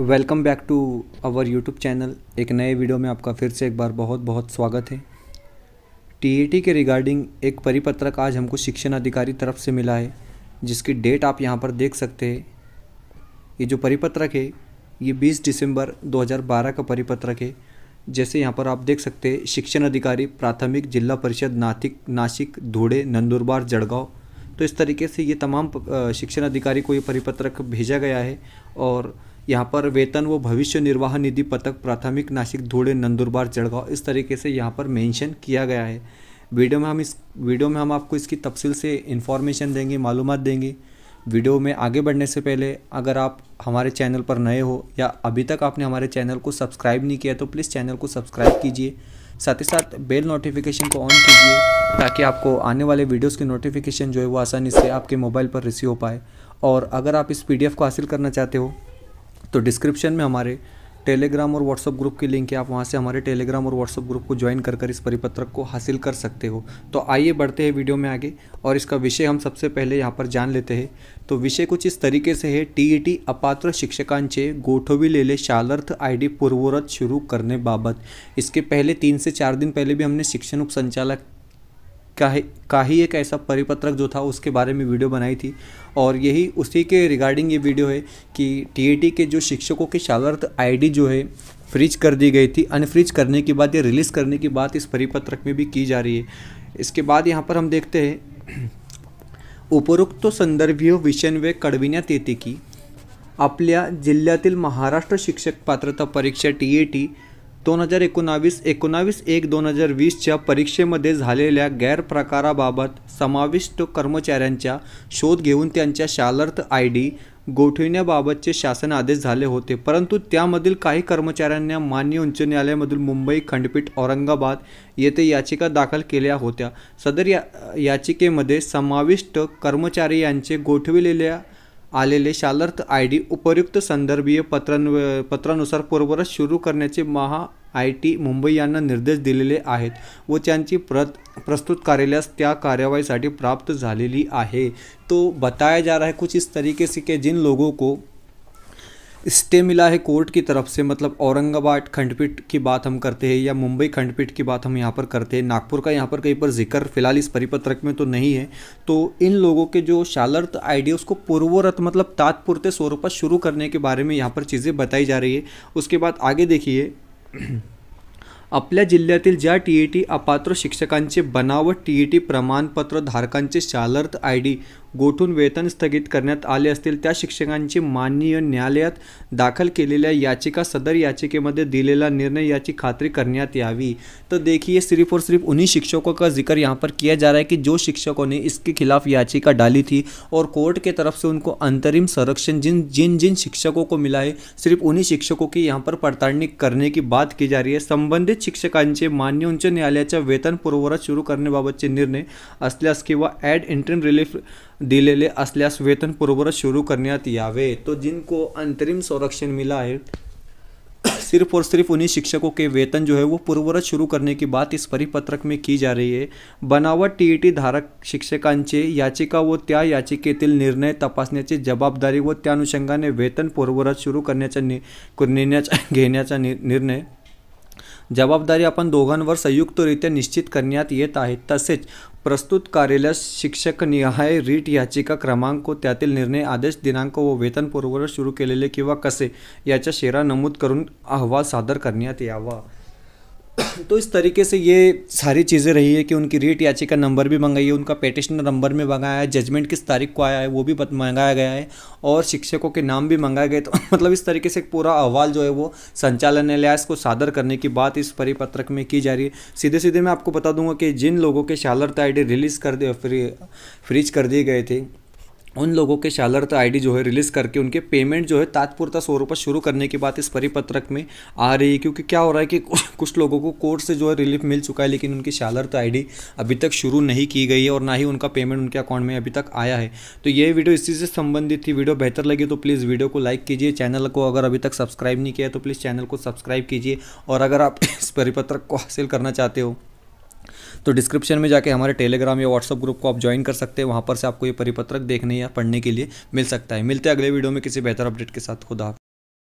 welcome back to our YouTube channel एक नए video में आपका फिर से एक बार बहुत बहुत स्वागत है टीएटी के रिगार्डिंग एक परिपत्रक आज हमको शिक्षण अधिकारी तरफ से मिला है जिसकी डेट आप यहाँ पर देख सकते हैं ये जो परिपत्रक है ये 20 दिसंबर 2012 का परिपत्रक है जैसे यहाँ पर आप देख सकते हैं शिक्षण अधिकारी प्राथमिक जिला परिषद नातिक नासिक धूड़े नंदुरबार जड़गाँव तो इस तरीके से ये तमाम शिक्षण अधिकारी को ये परिपत्रक भेजा गया है और यहाँ पर वेतन व भविष्य निर्वाह निधि पथक प्राथमिक नासिक धूड़े नंदुरबार जड़गांव इस तरीके से यहाँ पर मेंशन किया गया है वीडियो में हम इस वीडियो में हम आपको इसकी तफसील से इन्फॉर्मेशन देंगे मालूम देंगे वीडियो में आगे बढ़ने से पहले अगर आप हमारे चैनल पर नए हो या अभी तक आपने हमारे चैनल को सब्सक्राइब नहीं किया तो प्लीज़ चैनल को सब्सक्राइब कीजिए साथ ही साथ बेल नोटिफिकेशन को ऑन कीजिए ताकि आपको आने वाले वीडियोस की नोटिफिकेशन जो है वो आसानी से आपके मोबाइल पर रिसीव हो पाए और अगर आप इस पीडीएफ को हासिल करना चाहते हो तो डिस्क्रिप्शन में हमारे टेलीग्राम और व्हाट्सअप ग्रुप की लिंक है आप वहाँ से हमारे टेलीग्राम और व्हाट्सअप ग्रुप को ज्वाइन कर कर इस परिपत्रक को हासिल कर सकते हो तो आइए बढ़ते हैं वीडियो में आगे और इसका विषय हम सबसे पहले यहाँ पर जान लेते हैं तो विषय कुछ इस तरीके से है टी ई टी अपात्र शिक्षकांचे ले शालर्थ आई डी पूर्वरत करने बाबत इसके पहले तीन से चार दिन पहले भी हमने शिक्षण उप संचालक का ही का ही एक ऐसा परिपत्रक जो था उसके बारे में वीडियो बनाई थी और यही उसी के रिगार्डिंग ये वीडियो है कि टीएटी के जो शिक्षकों की शालार्थ आईडी जो है फ्रीज कर दी गई थी अनफ्रीज करने के बाद या रिलीज़ करने की बात इस परिपत्रक में भी की जा रही है इसके बाद यहाँ पर हम देखते हैं उपरोक्त तो संदर्भीय वे कड़विना तेती की अपने जिह्ल महाराष्ट्र शिक्षक पात्रता परीक्षा टी ए टी दोन हजार एकोणावीस एकोणावीस एक दोन हजार वीसच्या परीक्षेमध्ये झालेल्या गैरप्रकाराबाबत समाविष्ट कर्मचाऱ्यांचा शोध घेऊन त्यांच्या शालार्थ आय डी गोठविण्याबाबतचे शासन आदेश झाले होते परंतु त्यामधील काही कर्मचाऱ्यांना मान्य उच्च न्यायालयामधील मुंबई खंडपीठ औरंगाबाद येथे याचिका दाखल केल्या होत्या सदर या याचिकेमध्ये समाविष्ट कर्मचारी यांचे गोठविलेल्या आलेले शालर्थ आय डी उपयुक्त संदर्भीय पत्रां पत्रानुसार पूर्वरच सुरू करण्याचे महा आय टी मुंबई यांना निर्देश दिलेले आहेत व त्यांची प्रत प्रस्तुत कार्यालयास त्या कार्यवाहीसाठी प्राप्त झालेली आहे तो बताया जा रहा है कुछ इस तरीके से के जिन लोगों को स्टे मिला है कोर्ट की तरफ से मतलब औरंगाबाद खंडपीठ की बात हम करते हैं या मुंबई खंडपीठ की बात हम यहाँ पर करते हैं नागपुर का यहाँ पर कहीं पर जिक्र फिलहाल इस परिपत्रक में तो नहीं है तो इन लोगों के जो शालर्थ आइडिया उसको पूर्वरत मतलब तात्पुरते स्वरूप शुरू करने के बारे में यहाँ पर चीज़ें बताई जा रही है उसके बाद आगे देखिए अपने जिल्ह्यातील ज्या टी ई टी अपात्र शिक्षकांचे बनावट टी ई टी प्रमाणपत्र धारकांचे शालर्थ आय डी गोठून वेतन स्थगित करण्यात आले असतील त्या शिक्षकांची माननीय न्यायालयात दाखल केलेल्या याचिका सदर याचिकेमध्ये दिलेला निर्णय याची खात्री करण्यात यावी तर देखिए सिर्फ और सिर्फ उन्हीं शिक्षकों का जिक्र यहाँ पर किया जा रहा है कि जो शिक्षकों ने इसके खिलाफ याचिका डाली थी और कोर्ट के तरफ से उनको अंतरिम संरक्षण जिन जिन जिन शिक्षकों को मिला है सिर्फ उन्हीं शिक्षकों की यहाँ पर पडताळणी करने की बात की जा रही है संबंधित शिक्षकांचे मान्य उच्च न्यायालयाच्या वेतन पुरवठा सुरू करण्याबाबतचे निर्णय असल्यास किंवा ॲड इंटरिम रिलीफ दिलेले असल्यास वेतन वेतनपूर्वच सुरू करण्यात यावे तो जिनको अंतरिम संरक्षण मिला है सिर्फ और सिर्फ उन्हीं शिक्षकों के वेतन जो है वो पूर्ववत शुरू करने की बात इस परिपत्रक में की जा रही है बनावट टी ई टी धारक शिक्षकांचे याचिका व त्या याचिकेतील निर्णय तपासण्याची जबाबदारी व त्या अनुषंगाने वेतन पूर्ववत सुरू करण्याचा नि घेण्याचा घेण्याचा निर्णय जबाबदारी आपण दोघांवर संयुक्तरित्या निश्चित करण्यात येत आहे तसेच प्रस्तुत कार्यालय शिक्षकनिहाय रीट याचिका क्रमांक त्यातील निर्णय आदेश दिनांक व वेतन पूर्ववर सुरू केलेले किंवा कसे याच्या शेरा नमूद करून अहवाल सादर करण्यात यावा तो इस तरीके से ये सारी चीज़ें रही है कि उनकी रीट याचिका नंबर भी मंगाई है उनका पेटिशन नंबर में मंगाया है जजमेंट किस तारीख को आया है वो भी मंगाया गया है और शिक्षकों के नाम भी मंगाए गए तो मतलब इस तरीके से पूरा अहवाल जो है वो संचालन न्यायालय को सादर करने की बात इस परिपत्रक में की जा रही है सीधे सीधे मैं आपको बता दूंगा कि जिन लोगों के शालर आई रिलीज़ कर दिए फ्री फ्रीज कर दिए गए थे उन लोगों के शालर्त आईडी जो है रिलीज़ करके उनके पेमेंट जो है तात्पुरता सौ रुपये शुरू करने की बात इस परिपत्रक में आ रही है क्योंकि क्या हो रहा है कि कुछ लोगों को कोर्ट से जो है रिलीफ मिल चुका है लेकिन उनकी शालर्त आईडी अभी तक शुरू नहीं की गई है और ना ही उनका पेमेंट उनके अकाउंट में अभी तक आया है तो ये वीडियो इसी से संबंधित थी वीडियो बेहतर लगी तो प्लीज़ वीडियो को लाइक कीजिए चैनल को अगर अभी तक सब्सक्राइब नहीं किया तो प्लीज़ चैनल को सब्सक्राइब कीजिए और अगर आप इस परिपत्रक को हासिल करना चाहते हो तो डिस्क्रिप्शन में जाके हमारे टेलीग्राम या व्हाट्सअप ग्रुप को आप ज्वाइन कर सकते हैं वहाँ पर से आपको ये परिपत्रक देखने या पढ़ने के लिए मिल सकता है मिलते हैं अगले वीडियो में किसी बेहतर अपडेट के साथ खुदा